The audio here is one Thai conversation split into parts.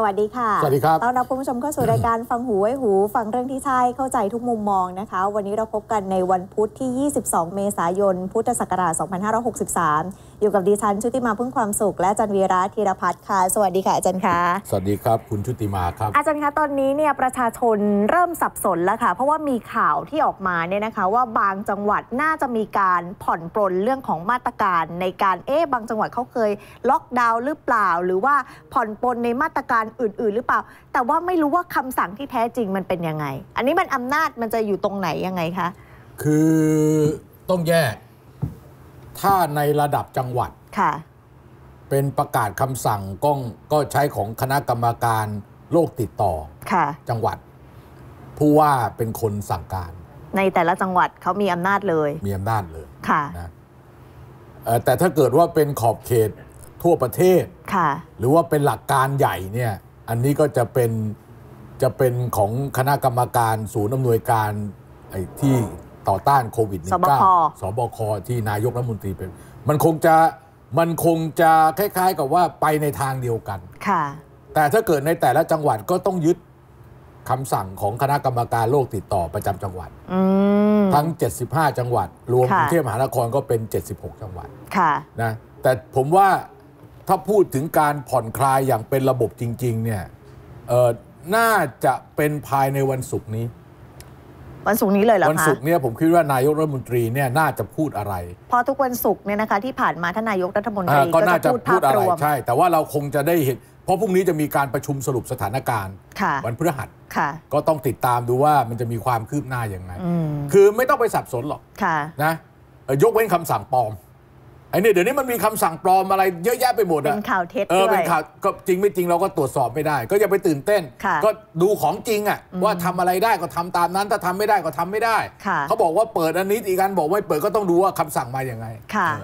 สวัสดีค่ะ สวัสดีครับต้อนรับคุณผู้ชมเข้าสู่รายการฟังหูไว้หูฟังเรื่องที่ใช่เข้าใจทุกมุมมองนะคะ วันนี้เราพบกันในวันพุธที่ 22 เมษายน พุทธศักราช 2563อยู่กับดิฉันชุติมา พึ่งความสุข และจันวีระธีรพัฒน์ค่ะ สวัสดีค่ะอาจารย์ค่ะ สวัสดีครับคุณชุติมาครับ อาจารย์คะตอนนี้เนี่ยประชาชนเริ่มสับสนแล้วค่ะ เพราะว่ามีข่าวที่ออกมาเนี่ยนะคะ ว่าบางจังหวัดน่าจะมีการผ่อนปลน เรื่องของมาตรการ ในการเอ๊บางจังหวัดเขาเคยล็อกดาวน์หรือเปล่า หรือว่าผ่อนปลนในมาตรการอื่น ๆ หรือเปล่า แต่ว่าไม่รู้ว่าคำสั่งที่แท้จริงมันเป็นยังไง อันนี้มันอำนาจมันจะอยู่ตรงไหนยังไงคะคือต้องแยกถ้าในระดับจังหวัดค่ะ เป็นประกาศคำสั่งก้องก็ใช้ของคณะกรรมการโรคติดต่อค่ะจังหวัดผู้ว่าเป็นคนสั่งการ ในแต่ละจังหวัดเขามีอำนาจเลย มีอำนาจเลยค่ะนะแต่ถ้าเกิดว่าเป็นขอบเขตทั่วประเทศค่ะ หรือว่าเป็นหลักการใหญ่เนี่ย อันนี้ก็จะเป็นจะเป็นของคณะกรรมการศูนย์อำนวยการที่ต่อต้านโควิด -19 สบคที่นายกรัฐมนตรีเป็นมันคงจะมันคงจะ คล้ายๆ กับว่าไปในทางเดียวกันค่ะ แต่ถ้าเกิดในแต่ละจังหวัดก็ต้องยึดคำสั่งของคณะกรรมการโรคติดต่อประจำจังหวัดทั้ง 75 จังหวัด รวมกรุงเทพมหานครก็เป็น 76 จังหวัดะนะแต่ผมว่าถ้าพูดถึงการผ่อนคลายอย่างเป็นระบบจริงๆเนี่ยน่าจะเป็นภายในวันศุกร์นี้วันศุกร์นี้เลยเหรอคะวันศุกร์เนี่ยผมคิดว่านายกรัฐมนตรีเนี่ยน่าจะพูดอะไรเพราะทุกวันศุกร์เนี่ยนะคะที่ผ่านมาท่านนายกรัฐมนตรีก็น่าจะพูดภาพรวม ใช่ แต่ว่าเราคงจะได้เห็น เพราะพรุ่งนี้จะมีการประชุมสรุปสถานการณ์วันพฤหัสก็ต้องติดตามดูว่ามันจะมีความคืบหน้าอย่างไรคือไม่ต้องไปสับสนหรอกนะยกเว้นคำสั่งปลอมไอ้นี่เดี๋ยวนี้มันมีคำสั่งปลอมอะไรเยอะแยะไปหมดเป็นข่าวเท็จเออเป็นข่าวก็จริงไม่จริงเราก็ตรวจสอบไม่ได้ ก็อย่าไปตื่นเต้นก็ดูของจริงอ่ะว่าทำอะไรได้ก็ทำตามนั้นถ้าทำไม่ได้ก็ทำไม่ได้เขาบอกว่าเปิดอันนี้อีกอันบอกไม่เปิดก็ต้องดูว่าคำสั่งมาอย่างไร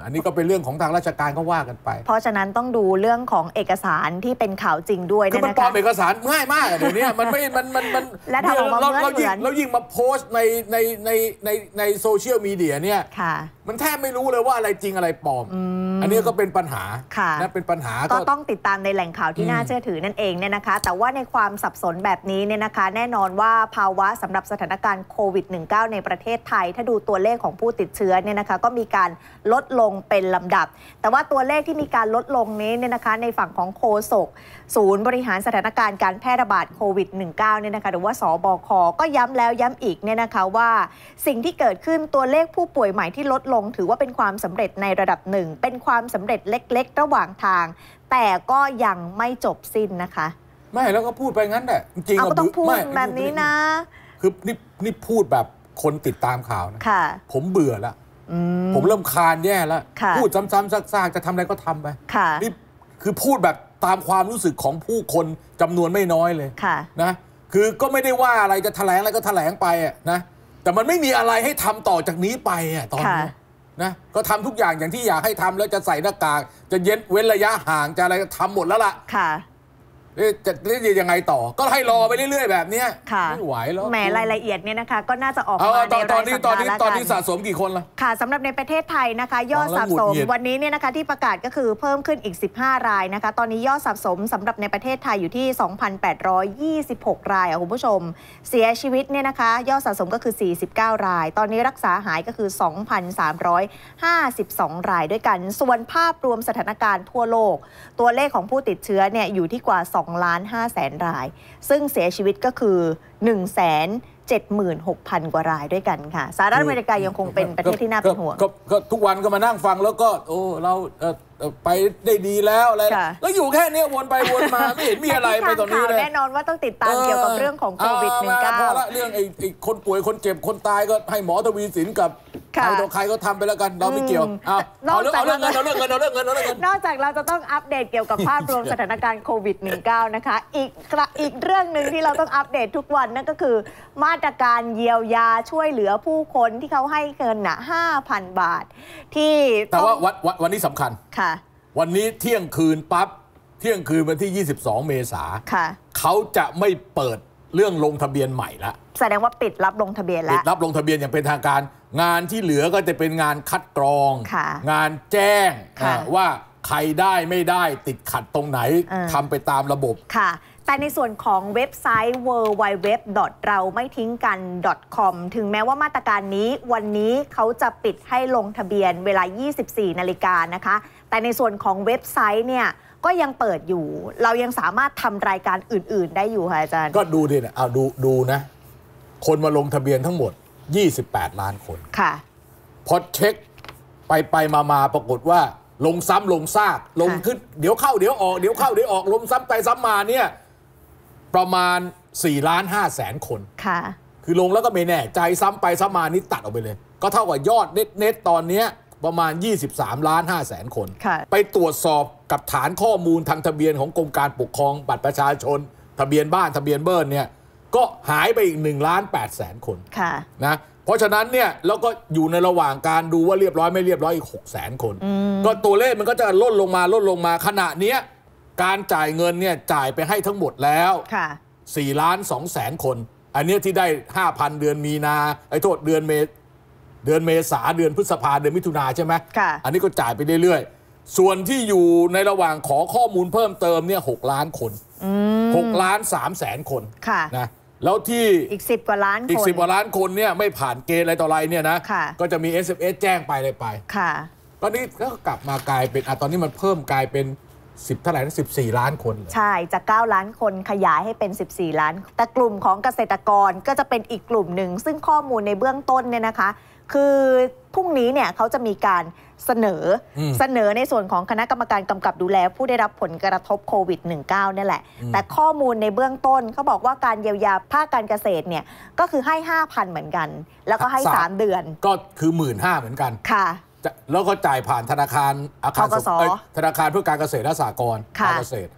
อันนี้ก็เป็นเรื่องของทางราชการก็ว่ากันไป เพราะฉะนั้นต้องดูเรื่องของเอกสารที่เป็นข่าวจริงด้วยนะคะคือมันปลอมเอกสารง่ายมากเดี๋ยวนี้มันไม่มันมันมันเราเรายิ่งเรายิ่งมาโพสต์ในในในในโซเชียลมีเดียเนี่ยมันแทบไม่รู้เลยว่าอะไรจริงอะไรปลอมอมอันนี้ก็เป็นปัญหาค่ะนนเป็นปัญหา ก็ต้องติดตามในแหล่งข่าวที่น่าเชื่อถือนั่นเองเนี่ยนะคะ แต่ว่าในความสับสนแบบนี้เนี่ยนะคะ แน่นอนว่าภาวะสำหรับสถานการณ์โควิด -19 ในประเทศไทย ถ้าดูตัวเลขของผู้ติดเชื้อเนี่ยนะคะ ก็มีการลดลงเป็นลำดับ แต่ว่าตัวเลขที่มีการลดลงนี้เนี่ยนะคะ ในฝั่งของโคศกศูนย์บริหารสถานการณ์การแพร่ระบาดโควิด -19 เนี่ยนะคะ หรือว่าสบคก็ย้ำแล้วย้ำอีกเนี่ยนะคะว่าสิ่งที่เกิดขึ้นตัวเลขผู้ป่วยใหม่ที่ลดลง ถือว่าเป็นความสำเร็จในระดับหนึ่งเป็นความสำเร็จเล็กๆ ระหว่างทาง แต่ก็ยังไม่จบสิ้นนะคะ ไม่แล้วก็พูดไปงั้นแหละจริงก็ต้องพูดไม่แบบนี้นะคือนี่นี่พูดแบบคนติดตามข่าวนะะผมเบื่อแล้วผมเริ่มคานแย่แล้วพูดซ้ำๆซากๆจะทำอะไรก็ทำไปนี่คือพูดแบบตามความรู้สึกของผู้คนจำนวนไม่น้อยเลยะนะคือก็ไม่ได้ว่าอะไรจะแถลงอะไรก็แถลงไปอะนะแต่มันไม่มีอะไรให้ทำต่อจากนี้ไปอ่ะตอนนี้นะก็ทำทุกอย่างอย่างที่อยากให้ทำแล้วจะใส่หน้ากาก จะเย็นเว้นระยะห่างจะอะไรทำหมดแล้วล่ะค่ะนี่จะนี่จยังไงต่อ ก็ให้รอไปเรื่อยๆแบบนี้ไม่ไหวแล้ว แหมรายละเอียดเนี่ยนะคะก็น่าจะออกมาในรายสัปดาห์ตอนนี้ตอนนี้ตอนนี้สะสมกี่คนละค่ะสำหรับในประเทศไทยนะคะยอดสะสมวันนี้เนี่ยนะคะที่ประกาศก็คือเพิ่มขึ้นอีก 15 รายนะคะ ตอนนี้ยอดสะสมสำหรับในประเทศไทยอยู่ที่ 2,826 รายอ่ะคุณผู้ชม เสียชีวิตเนี่ยนะคะ ยอดสะสมก็คือ 49 ราย ตอนนี้รักษาหายก็คือ 2,352 รายด้วยกัน ส่วนภาพรวมสถานการณ์ทั่วโลก ตัวเลขของผู้ติดเชื้อเนี่ยอยู่ที่กว่า 2 2ล้าน5แสนราย ซึ่งเสียชีวิตก็คือ1แสน76,000 กว่ารายด้วยกันค่ะสหรัฐอเมริกายังคงเป็นประเทศที่น่าเป็นห่วงก็ทุกวันก็มานั่งฟังแล้วก็ โอ้ เราไปได้ดีแล้วอะไรแล้วอยู่แค่นี้วนไป วนมา ไม่เห็นมีอะไร ไปตอนนี้เลยแน่นอนว่าต้องติดตามเกี่ยวกับเรื่องของโควิด -19 เรื่องไอ้คนป่วยคนเจ็บคนตายก็ให้หมอทวีสินกับใครต่อใครก็ทำไปแล้วกัน เราไม่เกี่ยวเอาเรื่องเอาเรื่องเงินเอาเรื่องเงินเอาเรื่องเงินเอาเรื่องเงิน นอกจากเราจะต้องอัปเดตเกี่ยวกับภาพรวมสถานการณ์โควิด -19 นะคะอีกอีกเรื่องหนึ่งที่เราต้องอัปเดตทุกวัน นั่นก็คือ มาตรการเยียวยาช่วยเหลือผู้คนที่เขาให้เงินหน่ะห้าพันบาท ที่แต่ว่าวันนี้สำคัญ ค่ะ วันนี้เที่ยงคืนปั๊บเที่ยงคืนวันที่ 22 เมษาเขาจะไม่เปิดเรื่องลงทะเบียนใหม่ละ แสดงว่าปิดรับลงทะเบียนแล้ว ปิดรับลงทะเบียนอย่างเป็นทางการงานที่เหลือก็จะเป็นงานคัดกรอง งานแจ้งว่าใครได้ไม่ได้ติดขัดตรงไหนทำไปตามระบบค่ะ แต่ในส่วนของเว็บไซต์ www. เราไม่ทิ้งกัน .com ถึงแม้ว่ามาตรการนี้วันนี้เขาจะปิดให้ลงทะเบียนเวลา 24 นาฬิกานะคะ แต่ในส่วนของเว็บไซต์เนี่ย ก็ยังเปิดอยู่ เรายังสามารถทำรายการอื่นๆ ได้อยู่ค่ะอาจารย์ก็ดูดิเนเอาดูดูนะคนมาลงทะเบียนทั้งหมด28 ล้านคน ค่ะพอเช็ค ไปไปมามาปรากฏว่า ลงซ้ำลงซากลงขึ้นเดี๋ยวเข้าเดี๋ยวออกเดี๋ยวเข้าเดี๋ยวออกลงซ้ำไปซ้ำมาเนี่ยประมาณ4ล้าน5แสนคน ค่ะ คือลงแล้วก็ไม่แน่ใจซ้ำไปซ้ำมานี่ตัดออกไปเลย ก็เท่ากับยอดเน็ตตอนนี้ประมาณ 23ล้าน5แสนคนไปตรวจสอบกับฐานข้อมูลทางทะเบียนของกรมการปกครองบัตรประชาชน ทะเบียนบ้านทะเบียนเบิร์นเนี่ยก็หายไปอีก1นล้านแปดแสนคนคะนะเพราะฉะนั้นเนี่ยแล้วก็อยู่ในระหว่างการดูว่าเรียบร้อยไม่เรียบร้อย อีก6กแสนคน ก็ตัวเลขมันก็จะลดลงมาลดลงมาขณะเนี้ย การจ่ายเงินเนี่ยจ่ายไปให้ทั้งหมดแล้วสี่ล้านสองแสนคน อันนี้ที่ได้ 5,000 เดือนมีนา ไอ้โทษ เดือนเมเดือนเมษาเดือนพฤษภาเดือนมิถุนาใช่ไหมอันนี้ก็จ่ายไปเรื่อยๆส่วนที่อยู่ในระหว่างขอข้อมูลเพิ่มเติมเนี่ยหล้านคนหกล้านสามแสนคนนะแล้วที่อีก10กว่าล้านคนอีกสิบกว่าล้านคนเนี่ยไม่ผ่านเกณฑ์อะไรต่ออะไรเนี่ยนะะก็จะมี SMS แจ้งไปอะไรไปค่ะ ตอนนี้ก็กลับมากลายเป็นอ่ะตอนนี้มันเพิ่มกลายเป็น 10เท่าไหร่นะ14 ล้านคน ใช่ จาก 9 ล้านคนขยายให้เป็น 14 ล้าน แต่กลุ่มของเกษตรกรก็จะเป็นอีกกลุ่มหนึ่ง ซึ่งข้อมูลในเบื้องต้นเนี่ยนะคะ คือพรุ่งนี้เนี่ยเขาจะมีการเสนอเสนอในส่วนของคณะกรรมการกำกับดูแล ผู้ได้รับผลกระทบโควิด -19 เนี่ยแหละ แต่ข้อมูลในเบื้องต้นเขาบอกว่าการเยียวยาภาคการเกษตรเนี่ยก็คือให้ 5,000 เหมือนกัน แล้วก็ให้ 3 เดือน ก็คือ 1 5ื่นเหมือนกันค่ะ แล้วก็จ่ายผ่านธนาคารอาคารธนาคารเพื่อการเกษตรและสหกรณ์การเกษตร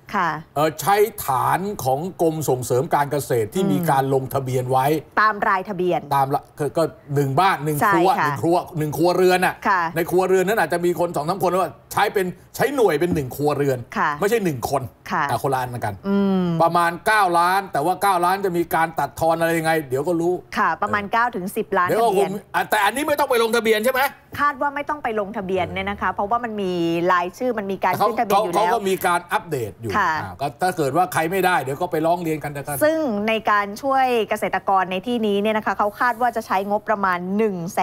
ใช้ฐานของกรมส่งเสริมการเกษตรที่มีการลงทะเบียนไว้ ตามรายทะเบียนตามก็หนึ่งบ้านหนึ่งครัวหนึ่งครัวหนึ่งครัวเรือนอ่ะในครัวเรือนนั้นอาจจะมีคนสองสาคนว่าใช้เป็นใช้หน่วยเป็นหนึ่งครัวเรือนไม่ใช่หนึ่งคนแต่คนละอันเหมือนกันประมาณ 9 ล้าน แต่ว่า 9 ล้านจะมีการตัดทอนอะไรยังไง เดี๋ยวก็รู้ค่ะ ประมาณ9ถึง10 ล้านทะเบียนแต่อันนี้ไม่ต้องไปลงทะเบียนใช่ไหมคาดว่าไม่ต้องไปลงทะเบียนเนี่ยนะคะ เพราะว่ามันมีรายชื่อมันมีการขึ้นทะเบียนอยู่แล้วเขาก็มีการอัปเดตอยู่ค่ะก็ถ้าเกิดว่าใครไม่ได้เดี๋ยวก็ไปร้องเรียนกันนะครับซึ่งในการช่วยเกษตรกรในที่นี้เนี่ยนะคะเขาคาดว่าจะใช้งบประมาณ 1 3 5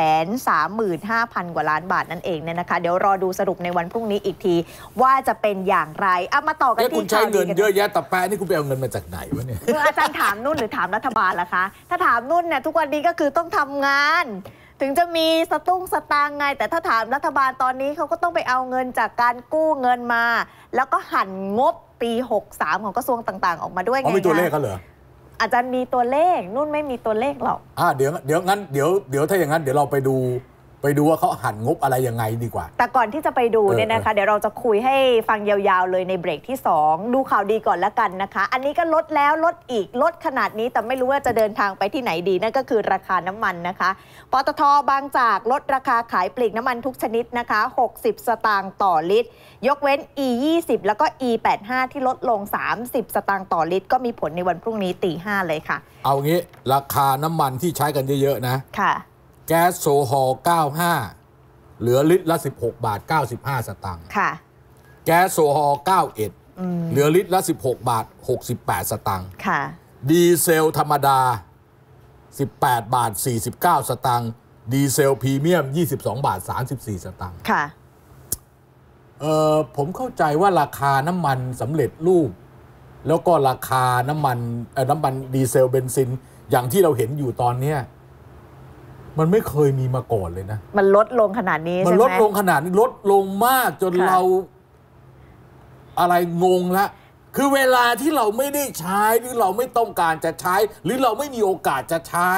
0 0 0 กว่าล้านบาทนั่นเองเนี่ยนะคะเดี๋ยวรอดูสรุปในวันพรุ่งนี้อีกทีว่าจะเป็นอย่างไรเอามาต่อกันที่คุณใช้เงินเยอะแยะแต่แปะนี่คุณไปเอาเงินมาจากไหนวะเนี่ยอาจารย์ถามนุ่นหรือถามรัฐบาลล่ะคะ ถ้าถามนุ่นเนี่ยทุกวันนี้ก็คือต้องทำงานถึงจะมีสตุ้งสตางไง แต่ถ้าถามรัฐบาลตอนนี้เขาก็ต้องไปเอาเงินจากการกู้เงินมา แล้วก็หั่นงบปี 63 ของกระทรวงต่างๆออกมาด้วยไงเขามีตัวเลขเขาเหรอ อาจารย์มีตัวเลขนุ่นไม่มีตัวเลขหรอกอ่าเดี๋ยวเดี๋ยวงั้นเดี๋ยวเดี๋ยวถ้าอย่างนั้นเดี๋ยวเราไปดูไปดูว่าเขาหันงบอะไรยังไงดีกว่า แต่ก่อนที่จะไปดูเนี่ยนะคะเดี๋ยวเราจะคุยให้ฟังยาว ๆ เลยในเบรกที่ 2 ดูข่าวดีก่อนละกันนะคะ อันนี้ก็ลดแล้วลดอีก ลดขนาดนี้ แต่ไม่รู้ว่าจะเดินทางไปที่ไหนดีนั่นก็คือราคาน้ำมันนะคะปตทบางจากลดราคาขายปลีกน้ำมันทุกชนิดนะคะ 60 สตางค์ต่อลิตร ยกเว้น e 2 0แล้วก็ e 8 5ที่ลดลง 30 สตางค์ต่อลิตรก็มีผลในวันพรุ่งนี้ตีห้าเลยค่ะ เอางี้ ราคาน้ำมันที่ใช้กันเยอะๆนะค่ะแก๊สโซฮอล์95 เหลือลิตรละ 16 บาท 95 สตางค์ค่ะแก๊สโซฮอล์91 เหลือลิตรละ 16 บาท 68 สตางค์ค่ะ ดีเซลธรรมดา 18 บาท 49 สตางค์ ดีเซลพรีเมียม 22 บาท 34 สตางค์ ค่ะ เออผมเข้าใจว่าราคาน้ำมันสำเร็จรูป แล้วก็ราคาน้ำมันน้ำมันดีเซลเบนซิน อย่างที่เราเห็นอยู่ตอนนี้มันไม่เคยมีมาก่อนเลยนะ มันลดลงขนาดนี้มันลดลงขนาดนี้ลดลงมากจนเรา อะไรงงละคือเวลาที่เราไม่ได้ใช้หรือเราไม่ต้องการจะใช้ หรือเราไม่มีโอกาสจะใช้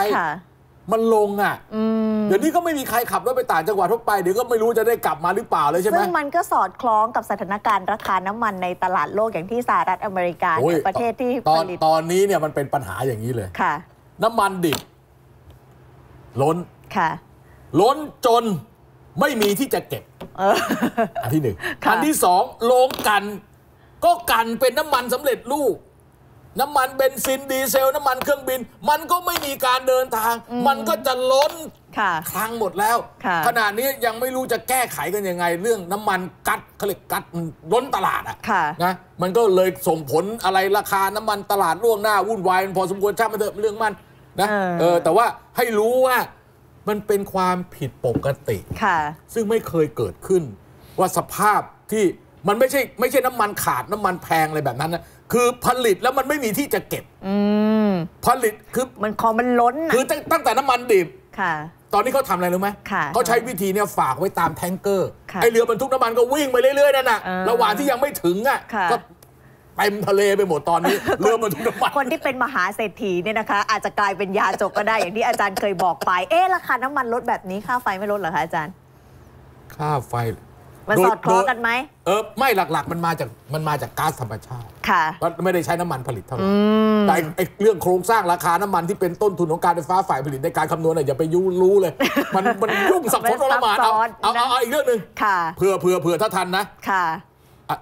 มันลงอ่ะเดี๋ยวนี้ก็ไม่มีใครขับรถไปต่างจังหวัดทั่วไปเดี๋ยวก็ไม่รู้จะได้กลับมาหรือเปล่าเลยใช่ไหมซึ่งมันก็สอดคล้องกับสถานการณ์ราคาน้ำมัน ในตลาดโลกอย่างที่สหรัฐอเมริกาประเทศที่ผลิตตอนนี้เนี่ยมันเป็นปัญหาอย่างนี้เลย ค่ะ น้ำมันดิบล้น ค่ะ ล้นจนไม่มีที่จะเก็บอันที่หนึ่งอันที่สองโรงกันก็กันเป็นน้ำมันสำเร็จรูป น้ำมันเบนซินดีเซลน้ำมันเครื่องบิน มันก็ไม่มีการเดินทาง มันก็จะล้น ค่ะลังหมดแล้วขนาดนี้ยังไม่รู้จะแก้ไขกันยังไง เรื่องน้ำมันกัดเขาเรียกกัดล้นตลาดอ่ะ นะ มันก็เลยส่งผลอะไรราคาน้ำมันตลาดล่วงหน้า วุ่นวายพอสมควรช่างมันเถอะเรื่องมันนะ เออ แต่ว่าให้รู้ว่ามันเป็นความผิดปกติค่ะ ซึ่งไม่เคยเกิดขึ้น ว่าสภาพที่มันไม่ใช่ ไม่ใช่น้ำมันขาดน้ำมันแพง อะไรแบบนั้นนะคือผลิตแล้วมันไม่มีที่จะเก็บผลิตคือมันขอมันล้น คือตั้งแต่น้ำมันดิบ ค่ะ ตอนนี้เขาทำอะไรรู้ไหมเขาใช้วิธีเนี่ยฝากไว้ตามแทงเกอร์ไอเรือบรรทุกน้ำมันก็วิ่งไปเรื่อย ๆนั่นน่ะระหว่างที่ยังไม่ถึงอ่ะก็เต็มทะเลไปหมดตอนนี้ เริ่มมาทุกน้ำมันคนที่เป็นมหาเศรษฐีเนี่ยนะคะ อาจจะกลายเป็นยาจกก็ได้อย่างที่อาจารย์เคยบอกไป เอ๊ะราคาน้ำมันลดแบบนี้ค่าไฟไม่ลดเหรอคะอาจารย์ ค่าไฟมันสอดคล้องกันไหม เออ ไม่หลักๆมันมาจากมันมาจากก๊าซธรรมชาติค่ะไม่ได้ใช้น้ำมันผลิตเท่าไหร่แต่ไอ้เรื่องโครงสร้างราคาน้ำมันที่เป็นต้นทุนของการไฟฟ้าฝ่ายผลิตในการคำนวณอย่าไปยุ่รู้เลย มันมันยุ่งสับสนประมานเอาเอาเอาอีกเรื่องหนึ่งเผื่อเผื่อเผื่อถ้าทันนะค่ะ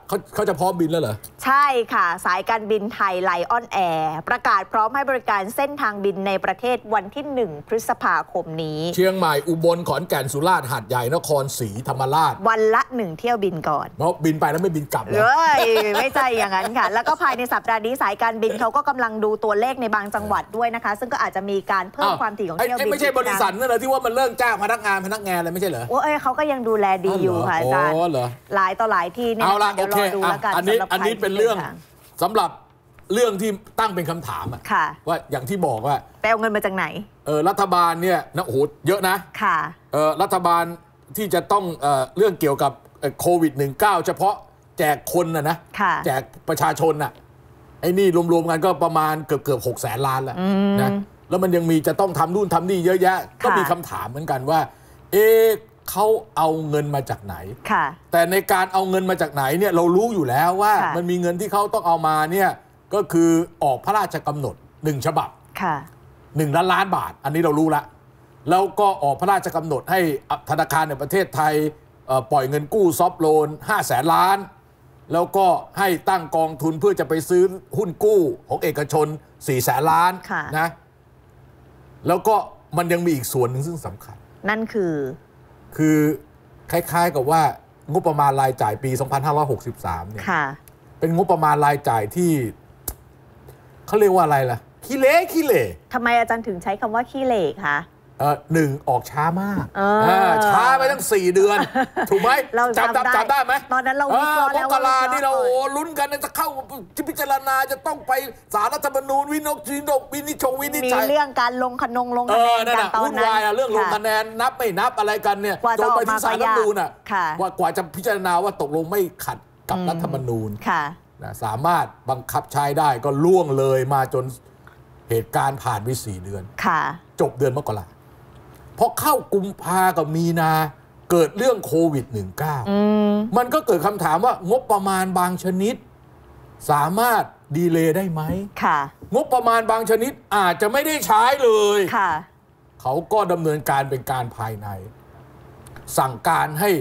เขาเขาจะพร้อมบินแล้วเหรอ ใช่ค่ะ สายการบินไทยไลออนแอร์ ประกาศพร้อมให้บริการเส้นทางบินในประเทศวันที่ 1 พฤษภาคมนี้เชียงใหม่อุบลขอนแก่นสุราษฎร์หาดใหญ่นครศรีธรรมราช วันละหนึ่งเที่ยวบินก่อน เพราะบินไปแล้วไม่บินกลับเลยไม่ใช่อย่างนั้นค่ะ แล้วก็ภายในสัปดาห์นี้สายการบินเขาก็กำลังดูตัวเลขในบางจังหวัดด้วยนะคะซึ่งก็อาจจะมีการเพิ่มความถี่ของเที่ยวบินไม่ใช่บริษัทนั่นเหที่ว่ามันเริมจ้างพนักงานพนักงานอะไรไม่ใช่เหรอโอ้ยเขาก็ยังดูแลดีอยู่ค่ะอาจารย์หลายต่อหลายที่เนี่ยเอาละเดี๋ยวรอดูแล้วกันอันนี้อันนี้เป็นเรื่องสำหรับเรื่องที่ตั้งเป็นคำถาม ว่าอย่างที่บอกว่าไปเอาเงินมาจากไหนเออรัฐบาลเนี่ยนะโอ้โหเยอะนะค่ะเออรัฐบาลที่จะต้องเออเรื่องเกี่ยวกับโควิด -19 เฉพาะแจกคนนะนะแจกประชาชนน่ะไอ้นี่รวมๆกันก็ประมาณเกือบเกือบหกแสนล้านแล้วนะแล้วมันยังมีจะต้องทำนู่นทำนี่เยอะแยะก็มีคำถามเหมือนกันว่า เอ๊เขาเอาเงินมาจากไหนแต่ในการเอาเงินมาจากไหนเนี่ยเรารู้อยู่แล้วว่ามันมีเงินที่เขาต้องเอามาเนี่ยก็คือออกพระราชกำหนดหนึ่งฉบับหนึ่งล้านล้านบาท อันนี้เรารู้ละแล้วก็ออกพระราชกำหนด ให้ธนาคารในประเทศไทยปล่อยเงินกู้ซอฟโลน5้าแสนล้าน แล้วก็ให้ตั้งกองทุนเพื่อจะไปซื้อหุ้นกู้ของเอกชน4ี่แสนล้านะ แล้วก็มันยังมีอีกส่วนหนึ่งซึ่งสำคัญ นั่นคือคือคล้าย ๆ กับว่างบประมาณรายจ่ายปี 2563เนี่ยเป็นงบประมาณรายจ่ายที่ เขาเรียกว่าอะไรล่ะขี้เละขี้เละทำไมอาจารย์ถึงใช้คำว่าขี้เละคะหนึ่งออกช้ามาก ช้าไปตั้ง 4 เดือน ถูกไหมจำจำจำได้ไหมตอนนั้นเราวิเคราะห์แล้วมกานี่เราโอ้ลุ้นกันจะเข้าที่พิจารณาจะต้องไปสารรัฐธรรมนูญวินกจินกวินิชงวินิจฉัยมีเรื่องการลงคะนงลงคะแนนกันตอนนั้นเรื่องลงคะแนนนับไม่นับอะไรกันเนี่ยจนไปที่สารรัฐธรรมนูญอ่ะ ว่ากว่าจะพิจารณาว่าตกลงไม่ขัดกับรัฐธรรมนูญสามารถบังคับใช้ได้ก็ล่วงเลยมาจนเหตุการณ์ผ่านไปสี่เดือนจบเดือนมกราพอเข้ากุมภากับมีนาเกิดเรื่องโควิด -19 มันก็เกิดคำถามว่า งบประมาณบางชนิด สามารถดีเลยได้ไหมงบประมาณบางชนิดอาจจะไม่ได้ใช้เลยเขาก็ดำเนินการเป็นการภายใน สั่งการให้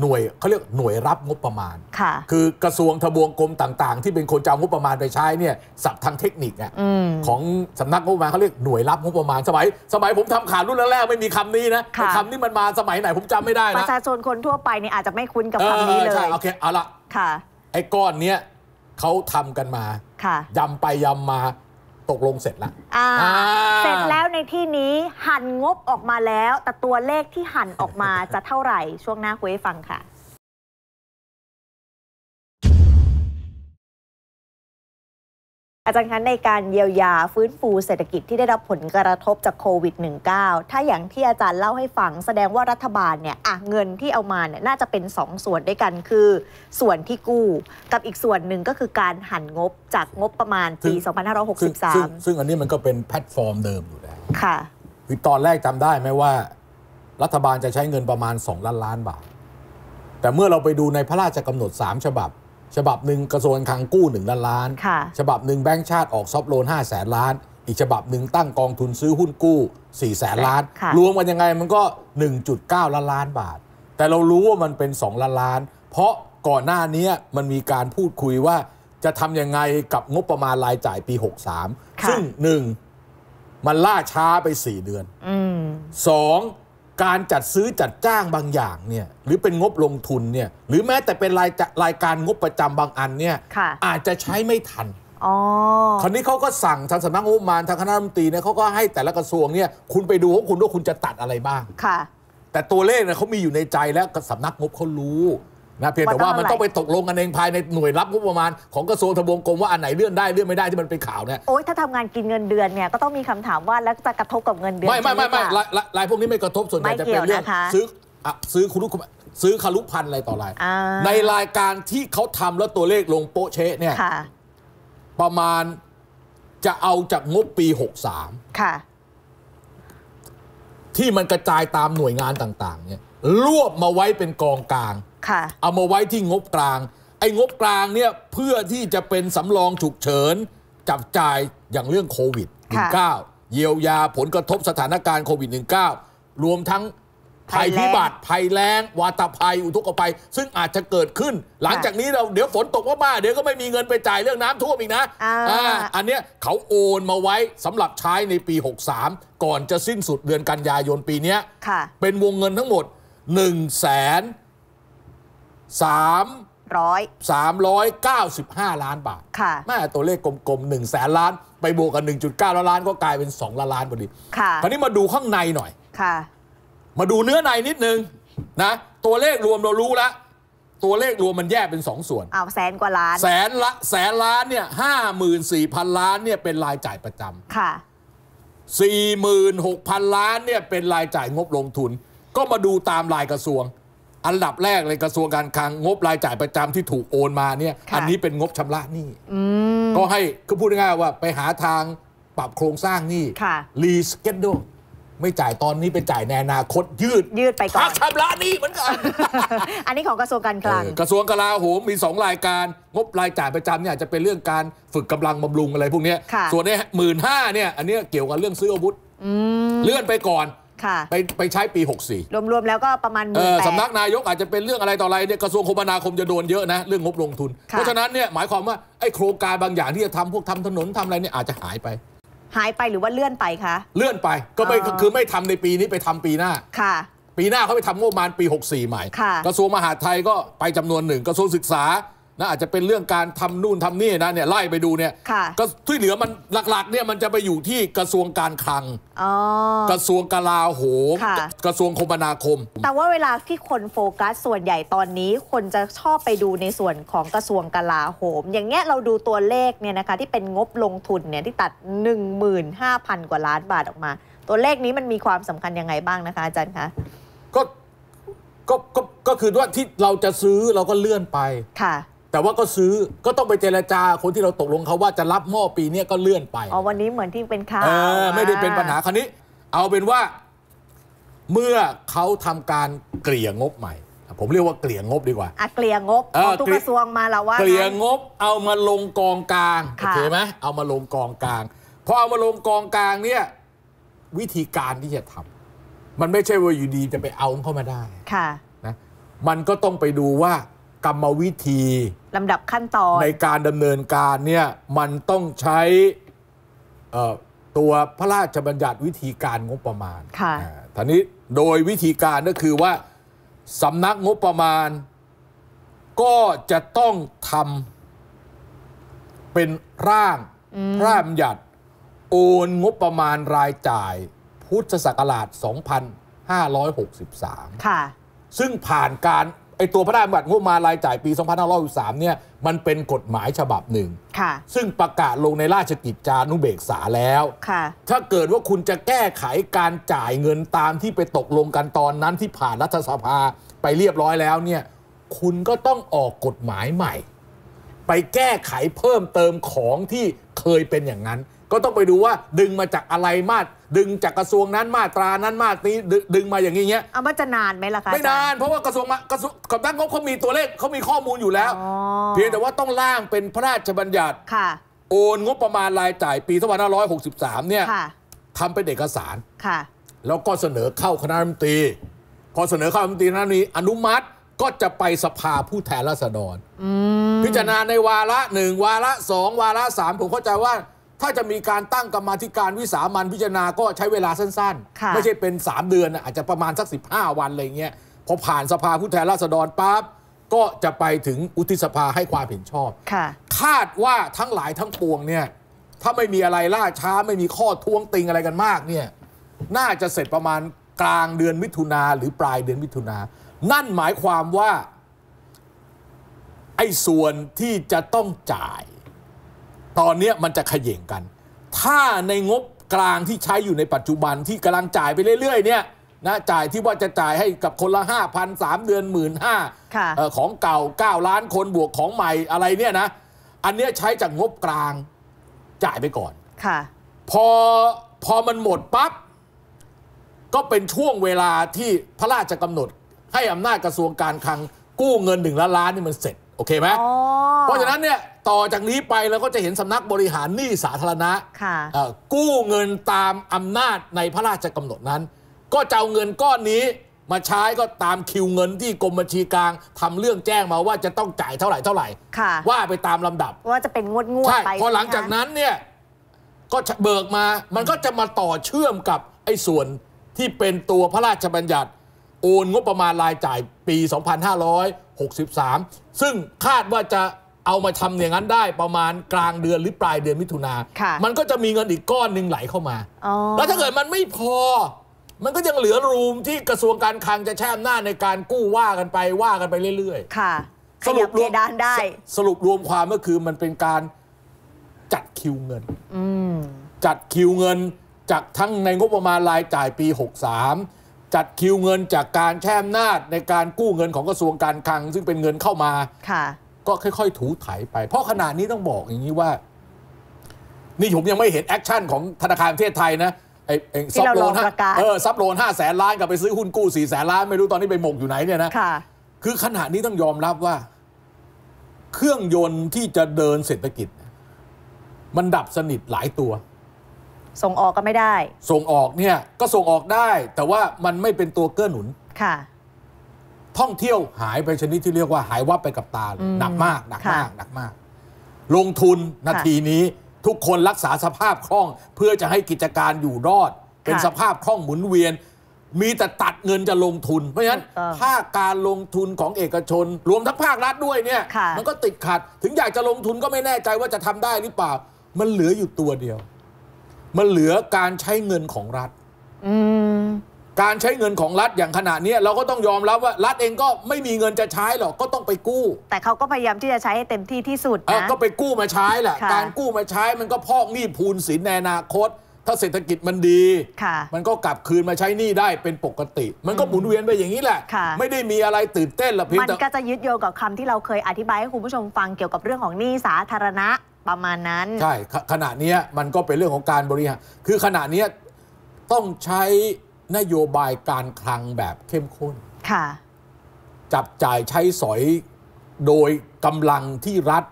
หน่วยเขาเรียกหน่วยรับงบประมาณค่ะ คือกระทรวงทบวงกรมต่างๆ ที่เป็นคนจ้างบประมาณไปใช้เนี่ยสับทางเทคนิคี่ยของสำนักงบประมาณเขาเรียกหน่วยรับงบประมาณสมัยสมัยผมทำข่าวรุ่นแรกๆไม่มีคำนี้นะคำนี้มันมาสมัยไหนผมจำไม่ได้นะประชาชนคนทั่วไปเนี่ยอาจจะไม่คุ้นกับคำนี้เลยใช่โอเคเอาละค่ะไอ้ก้อนเนี้ยเขาทำกันมาค่ะยำไปยำมาตกลงเสร็จละวเสร็จแล้วในที่นี้หั่นงบออกมาแล้ว แต่ตัวเลขที่หั่นออกมาจะเท่าไหร่ช่วงหน้าคุยให้ฟังค่ะอาจารย์คะในการเยียวยาฟื้นฟูเศรษฐกิจที่ได้รับผลกระทบจากโควิด -19 ถ้าอย่างที่อาจารย์เล่าให้ฟังแสดงว่ารัฐบาลเนี่ยอ่ะเงินที่เอามาเนี่ยน่าจะเป็น 2สส่วนด้วยกันคือ ส่วนที่กู้กับอีกส่วนหนึ่งก็คือการหันงบจากงบประมาณปี 2563ซึ่งซึ่งอันนี้มันก็เป็นแพลตฟอร์มเดิมอยู่แล้ว ค่ะคือตอนแรกจำได้ไหมว่ารัฐบาลจะใช้เงินประมาณ 2 ล้านล้านบาทแต่เมื่อเราไปดูในพระราชกำหนด 3 ฉบับฉบับหนึ่งกระทรวงคลังกู้1ล้านล้าน ฉบับหนึ่งแบงก์ชาติออกซอฟโลน5 0 0แสนล้าน อีกฉบับหนึ่งตั้งกองทุนซื้อหุ้นกู้4แสนล้าน รวมกันยังไงมันก็ 1.9ล้านล้านบาท แต่เรารู้ว่ามันเป็น2ล้านล้าน เพราะก่อนหน้านี้มันมีการพูดคุยว่า จะทำยังไงกับงบประมาณรายจ่ายปี 63ซึ่ง1มันล่าช้าไป 4 เดือนองการจัดซื้อจัดจ้างบางอย่างเนี่ยหรือเป็นงบลงทุนเนี่ยหรือแม้แต่เป็นรายรายการงบประจำบางอันเนี่ยอาจจะใช้ไม่ทันคราวนี้เขาก็สั่งทางสำนักงบประมาณทางคณะรัฐมนตรีเนี่ยเขาก็ให้แต่ละกระทรวงเนี่ย คุณไปดูว่าคุณว่าคุณจะตัดอะไรบ้างค่ะ แต่ตัวเลขเนี่ยเขามีอยู่ในใจแล้วสำนักงบเขารู้นะเพียงแต่ว่ามันต้องไปตกลงกันเองภายในหน่วยรับงบประมาณ ของกระทรวงทบวงกรมว่าอันไหนเลื่อนได้เลื่อนไม่ได้ที่มันเป็นข่าวเนี่ยโอ้ยถ้าทำงานกินเงินเดือนเนี่ยก็ต้องมีคำถามว่า แล้วจะกระทบกับเงินเดือนไม่ไม่ไม่ไม่รายพวกนี้ไม่กระทบส่วนใหญ่จะเป็นเรื่องซื้อซื้อคุณลูกซื้อคารุพันอะไรต่ออะไรในรายการที่เขาทำแล้วตัวเลขลงโปเชะเนี่ยประมาณจะเอาจากงบปีหกสามที่มันกระจายตามหน่วยงานต่าง ๆ เนี่ยรวบมาไว้เป็นกองกลางเอามาไว้ที่งบกลาง ไอ้งบกลางเนี่ยเพื่อที่จะเป็นสำรองฉุกเฉิน จับจ่ายอย่างเรื่องโควิด -19 เยียวยาผลกระทบสถานการณ์โควิด -19 รวมทั้งภัยพิบัติภัยแล้งวาตภัยอุทกภัยซึ่งอาจจะเกิดขึ้น หลังจากนี้เราเดี๋ยวฝนตกว่ามา เดี๋ยวก็ไม่มีเงินไปจ่ายเรื่องน้ำท่วมอีกนะ อ่าอันเนี้ยเขาโอนมาไว้สำหรับใช้ในปี 63 ก่อนจะสิ้นสุดเดือนกันยายนปีเนี้ยเป็นวงเงินทั้งหมด 1 0 0 0 0สสาามมรร้้้ออยยเกาสิบห้าล้านบาทค่ะแม่ตัวเลขกลมๆหนึ่งแสนล้าน ไปบวกกับหนึ่งจุดเก้าล้านก็กลายเป็นสล้านล้านพอดีค่ะคราวนี้มาดูข้างในหน่อยค่ะ มาดูเนื้อในนิดนึงนะตัวเลขรวมเรารู้แล้วตัวเลขรวมมันแยกเป็นสองส่วนอ้าวแสนกว่าล้านแสนละแสนล้านเนี่ยห้าหมื่นสี่พันล้านเนี่ยเป็นรายจ่ายประจำค่ะสี่หมื่นหกพันล้านเนี่ยเป็นรายจ่ายงบลงทุน ก็มาดูตามรายกระทรวงอันดับแรกเลยกระทรวงการคลัง งบรายจ่ายประจำที่ถูก โอนมาเนี่ย อันนี้เป็นงบชำระหนี้ก็ให้ก็พูดง่ายๆว่า ไปหาทางปรับโครงสร้างหนี้รีสเกนโดไม่จ่ายตอนนี้ไปจ่ายในอนาคตยืดยืดไปก่อนชำระหนี้เหมือนกันอันนี้ของกระทรวงการคลังกระทรวงกลาโหมมี2รายการ งบรายจ่ายประจำเนี่ย จะเป็นเรื่องการฝึกกำลังบำรุงอะไรพวกนี้ส่วนีนหมื่นห้าเนี่ยอันนี้เกี่ยวกับเรื่องซื้ออาวุธเลื่อนไปก่อนไปไปใช้ปี 64 รวม ๆ แล้วก็ประมาณหมื่นสำนักนายกอาจจะเป็นเรื่องอะไรต่ออะไรเนี่ยกระทรวงคมนาคมจะโดนเยอะนะเรื่องงบลงทุน เพราะฉะนั้นเนี่ยหมายความว่าไอ้โครงการบางอย่างที่จะทำพวกทำถนนทำอะไรเนี่ยอาจจะหายไป หายไปหรือว่าเลื่อนไปคะเลื่อนไปก็ไม่คือไม่ทำในปีนี้ไปทำปีหน้าค่ะ ปีหน้าเขาไปทำงบประมาณปี 64 ใหม่กระทรวงมหาดไทยก็ไปจำนวนหนึ่งกระทรวงศึกษานะอาจจะเป็นเรื่องการทำนู่นทำนี่นะ เนี่ยไล่ไปดูเนี่ยก็ที่เหลือมันหลัก ๆ เนี่ยมันจะไปอยู่ที่กระทรวงการคลังกระทรวงกลาโหมกระทรวงคมนาคม แต่ว่าเวลาที่คนโฟกัสส่วนใหญ่ตอนนี้คนจะชอบไปดูในส่วนของกระทรวงกลาโหม อย่างเงี้ยเราดูตัวเลขเนี่ยนะคะ ที่เป็นงบลงทุนเนี่ยที่ตัด 15,000กว่าล้านบาทออกมา ตัวเลขนี้มันมีความสำคัญยังไงบ้างนะคะ อาจารย์คะก็ก็ก็ก็คือว่าที่เราจะซื้อเราก็เลื่อนไปค่ะแต่ว่าก็ซื้อก็ต้องไปเจรจาคนที่เราตกลงเขาว่าจะรับหม้อปีนี้ก็เลื่อนไปอ๋อวันนี้เหมือนที่เป็นข่าวไม่ได้เป็นปัญหาคันนี้ เอาเป็นว่าเมื่อเขาทำการเกลี่ยงบใหม่ผมเรียกว่าเกลี่ยงบดีกว่าอ่ะเกลี่ยงบทุกกระทรวงมาแล้วว่า เกลี่ยงบเอามาลงกองกลางโอเคไหมเอามาลงกองกลางพอเอามาลงกองกลางเนี่ย วิธีการที่จะทำ มันไม่ใช่ว่าอยู่ดีจะไปเอาเข้ามาได้ค่ะนะมันก็ต้องไปดูว่ากรรมวิธีลำดับขั้นตอน ในการดำเนินการเนี่ยมันต้องใช้ตัวพระราชบัญญัติวิธีการงบประมาณค่ะทนี้โดยวิธีการก็คือว่าสำนักงบประมาณ ก็จะต้องทำเป็นร่างพระราชบัญญัติโอนงบประมาณรายจ่าย พุทธศักราช 2563ค่ะซึ่งผ่านการไอตัวพระราชบัญญัติงบมารายจ่ายปี 2563เนี่ยมันเป็นกฎหมายฉบับหนึ่ง ค่ะ ซึ่งประกาศลงในราชกิจจานุเบกษาแล้ว ค่ะ ถ้าเกิดว่าคุณจะแก้ไขการจ่ายเงินตามที่ไปตกลงกันตอนนั้นที่ผ่านรัฐสภาไปเรียบร้อยแล้วเนี่ย คุณก็ต้องออกกฎหมายใหม่ ไปแก้ไขเพิ่มเติมของที่เคยเป็นอย่างนั้น ก็ต้องไปดูว่าดึงมาจากอะไรมาดึงจากกระทรวงนั้นมาตรานั้นมาตรีดึงมาอย่างนี้เงี้ยเอามันจะนานไหมล่ะคะ ไม่นาน เพราะว่ากระทรวงกระทรวงกับตั้งบเขามีตัวเลขเขามีข้อมูลอยู่แล้ว เพียงแต่ว่าต้องร่างเป็นพระราชบัญญัติโอนงบประมาณรายจ่ายปีสานบสามเนี่ยทำเป็นเอกสารแล้วก็เสนอเข้าคณะรัฐมนตรีพอเสนอเข้ารัฐมนตรีนั้นนี้อนุมัติก็จะไปสภาผู้แทนราษฎรพิจารณาในวาระหนึ่งวาระสองวาระสามผมเข้าใจว่าถ้าจะมีการตั้งกรรมธิการวิสามันพิจารณาก็ใช้เวลาสั้นๆไม่ใช่เป็น 3 เดือน อาจจะประมาณสัก 15 วันอะไรเงี้ยพอผ่านสภาผู้แทนราษฎรปั๊บก็จะไปถึงอุทิสภาให้ความเห็นชอบ คาดว่าทั้งหลายทั้งปวงเนี่ยถ้าไม่มีอะไรล่าช้าไม่มีข้อท้วงติงอะไรกันมากเนี่ยน่าจะเสร็จประมาณกลางเดือนมิถุนาหรือปลายเดือนมิถุนานั่นหมายความว่าไอ้ส่วนที่จะต้องจ่ายตอนนี้มันจะขย่งกัน ถ้าในงบกลางที่ใช้อยู่ในปัจจุบันที่กำลังจ่ายไปเรื่อยๆเนี่ยนะจ่ายที่ว่าจะจ่ายให้กับคนละ5,000 3เดือน1 5ื่นห้าของเก่า9ล้านคนบวกของใหม่อะไรเนี่ยนะอันเนี้ยใช้จากงบกลางจ่ายไปก่อนพอพอมันหมดปั๊บก็เป็นช่วงเวลาที่พระราชกำหนดให้อำนาจกระทรวงการคลังกู้เงินหนึ่งล้านล้านนี่มันเสร็จโอเคไหมเพราะฉะนั้นเนี่ยต่อจากนี้ไปเราก็จะเห็นสำนักบริหารหนี้สาธารณะะกู้เงินตามอำนาจในพระราชกำหนดนั้น ก็จะเอาเงินก้อนนี้ มาใช้ก็ตามคิวเงินที่กรมบัญชีกลางทำเรื่องแจ้งมาว่าจะต้องจ่ายเท่าไหร่เท่าไหร่ว่าไปตามลำดับว่าจะเป็นงวดงวดไปพอหลังจากนั้นเนี่ยก็เบิกมามันก็จะมาต่อเชื่อมกับไอ้ส่วนที่เป็นตัวพระราชบัญญัติ โอน งบประมาณรายจ่ายปี 2563 ซึ่งคาดว่าจะเอามาทำอย่างนั้นได้ประมาณกลางเดือนหรือปลายเดือนมิถุนา มันก็จะมีเงินอีกก้อนหนึ่งไหลเข้ามาแล้วถ้าเกิดมันไม่พอ มันก็ยังเหลือรูมที่กระทรวงการคลังจะแช่มหนาในการกู้ว่ากันไปว่ากันไปเรื่อยๆค่ะสรุปรวมาได้ สรุปรวมความก็คือมันเป็นการจัดคิวเงินจัดคิวเงินจากทั้งในงบประมาณรายจ่ายปี 63 จัดคิวเงินจากการแช่มำนาจในการกู้เงินของกระทรวงการคลังซึ่งเป็นเงินเข้ามาก็ค่อย ๆ ถูถ่ายไป เพราะขนาดนี้ต้องบอกอย่างนี้ว่า นี่ผมยังไม่เห็นแอคชั่นของธนาคารประเทศไทยนะไอ้ซับโลนเออซับโลนห้าแสนล้านกับไปซื้อหุ้นกู้สี่แสนล้าน ไม่รู้ตอนนี้ไปหมกอยู่ไหนเนี่ยนะคือขนาดนี้ต้องยอมรับว่า เครื่องยนต์ที่จะเดินเศรษฐกิจ มันดับสนิทหลายตัว ส่งออกก็ไม่ได้ ส่งออกเนี่ย ก็ส่งออกได้ แต่ว่ามันไม่เป็นตัวเกื้อหนุน ค่ะท่องเที่ยวหายไปชนิดที่เรียกว่า หายวับไปกับตาหนักมากหนักมากหนักมาก ลงทุนนาทีนี้ ทุกคนรักษาสภาพคล่อง เพื่อจะให้กิจการอยู่รอด เป็นสภาพคล่องหมุนเวียน มีแต่ตัดเงินจะลงทุนเพราะฉะนั้นภาคการลงทุนของเอกชน รวมทั้งภาครัฐด้วยเนี่ย มันก็ติดขัด ถึงอยากจะลงทุนก็ไม่แน่ใจว่าจะทำได้หรือเปล่ามันเหลืออยู่ตัวเดียว มันเหลือการใช้เงินของรัฐการใช้เงินของรัฐอย่างขณะนี้ เราก็ต้องยอมรับว่ารัฐเองก็ไม่มีเงินจะใช้หรอกก็ต้องไปกู้ แต่เขาก็พยายามที่จะใช้ให้เต็มที่ที่สุดนะก็ไปกู้มาใช้แหละ การกู้มาใช้ มันก็พอกหนี้พูนสินในอนาคต ถ้าเศรษฐกิจมันดีมันก็กลับคืนมาใช้หนี้ได้เป็นปกติ มันก็หมุนเวียนไปอย่างนี้แหละไม่ได้มีอะไรตื่นเต้นหรอกพี่มันก็จะยึดโยงกับคำที่เราเคยอธิบายให้คุณผู้ชมฟังเกี่ยวกับเรื่องของหนี้สาธารณะประมาณนั้นใช่ขณะนี้มันก็เป็นเรื่องของการบริหารคือขณะนี้ต้องใช้นโยบายการคลังแบบเข้มข้นค่ะจับจ่ายใช้สอย โดยกำลังที่รัฐ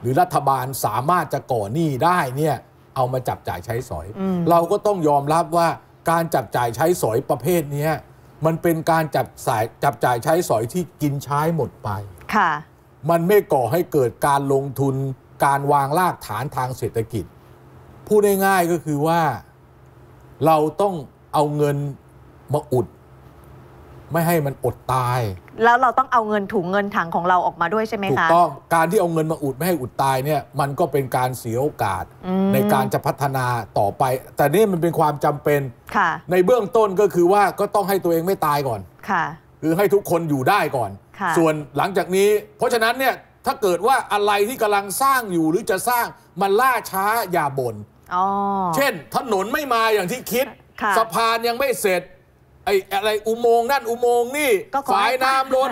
หรือรัฐบาลสามารถจะก่อหนี้ได้เนี่ย เอามาจับจ่ายใช้สอยอเราก็ต้องยอมรับว่า การจับจ่ายใช้สอยประเภทนี้มันเป็นการจับสายจับจ่ายใช้สอยที่กินใช้หมดไป ค่ะ มันไม่ก่อให้เกิดการลงทุนการวางรากฐานทางเศรษฐกิจ พูดง่ายๆก็คือว่าเราต้องเอาเงินมาอุด ไม่ให้มันอดตาย แล้วเราต้องเอาเงินถุงเงินถังของเราออกมาด้วยใช่ไหมคะ ถูกต้อง การที่เอาเงินมาอุด ไม่ให้อุดตายเนี่ย มันก็เป็นการเสียโอกาสในการจะพัฒนาต่อไป แต่นี่มันเป็นความจำเป็นค่ะในเบื้องต้นก็คือว่าก็ต้องให้ตัวเองไม่ตายก่อนค่ะคือให้ทุกคนอยู่ได้ก่อน ส่วนหลังจากนี้ เพราะฉะนั้นเนี่ยถ้าเกิดว่าอะไรที่กำลังสร้างอยู่หรือจะสร้างมันล่าช้า อย่าบน่นเช่นถนนไม่มาอย่างที่คิดสะพานยังไม่เสร็จ ไอ้อะไรอุโมงค์นั่นอุโมงค์นี่ ฝายน้ำล้น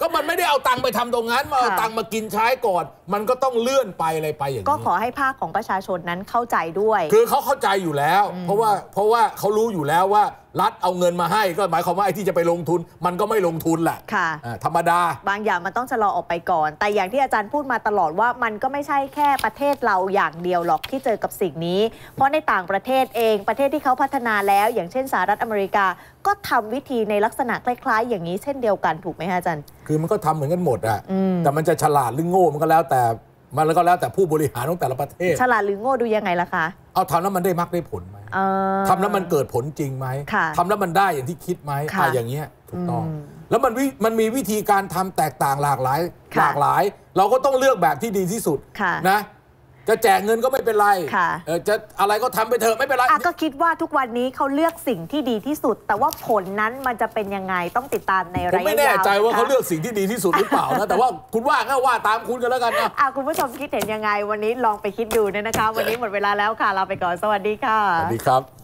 ก็มันไม่ได้เอาตังค์ไปทำตรงนั้นมาเอาตังค์มากินใช้ก่อน มันก็ต้องเลื่อนไปอะไรไปอย่างนี้ก็ขอให้ภาคของประชาชนนั้นเข้าใจด้วย คือเขาเข้าใจอยู่แล้ว เพราะว่าเพราะว่าเขารู้อยู่แล้วว่ารัฐเอาเงินมาให้ ก็หมายความว่าไอ้ที่จะไปลงทุน มันก็ไม่ลงทุนแหละค่ะธรรมดา บางอย่างมันต้องชะลอออกไปก่อน แต่อย่างที่อาจารย์พูดมาตลอดว่า มันก็ไม่ใช่แค่ประเทศเราอย่างเดียวหรอกที่เจอกับสิ่งนี้ เพราะในต่างประเทศเอง ประเทศที่เขาพัฒนาแล้ว อย่างเช่นสหรัฐอเมริกาก็ทำวิธีในลักษณะคล้ายๆอย่างนี้เช่นเดียวกันถูกไหมฮะอาจารย์ คือมันก็ทำเหมือนกันหมดอะแต่มันจะฉลาดหรือโง่มันก็แล้วแต่มันแล้วก็แล้วแต่ผู้บริหารของแต่ละประเทศฉลาดหรือโง่ดูยังไงล่ะคะเอาทำแล้วมันได้มักได้ผลไหมทำแล้วมันเกิดผลจริงไหมทำแล้วมันได้อย่างที่คิดไหมอะอย่างเงี้ยถูกต้อง แล้วมันมันมีวิธีการทำแตกต่างหลากหลายหลากหลาย เราก็ต้องเลือกแบบที่ดีที่สุดนะจะแจกเงินก็ไม่เป็นไรค่ะเออจะอะไรก็ทำไปเถอะไม่เป็นไรก็คิดว่าทุกวันนี้เขาเลือกสิ่งที่ดีที่สุด แต่ว่าผลนั้นมันจะเป็นยังไงต้องติดตามในระยะยาวผมไม่แน่ใจว่าเขาเลือกสิ่งที่ดีที่สุดหรือเปล่านะแต่ว่าคุณว่าก็ว่าตามคุณกันแล้วกันนะอ่ะคุณผู้ชมคิดเห็นยังไงวันนี้ลองไปคิดดูเนี่ยนะคะวันนี้หมดเวลาแล้วค่ะลาไปก่อนสวัสดีค่ะ สวัสดีครับ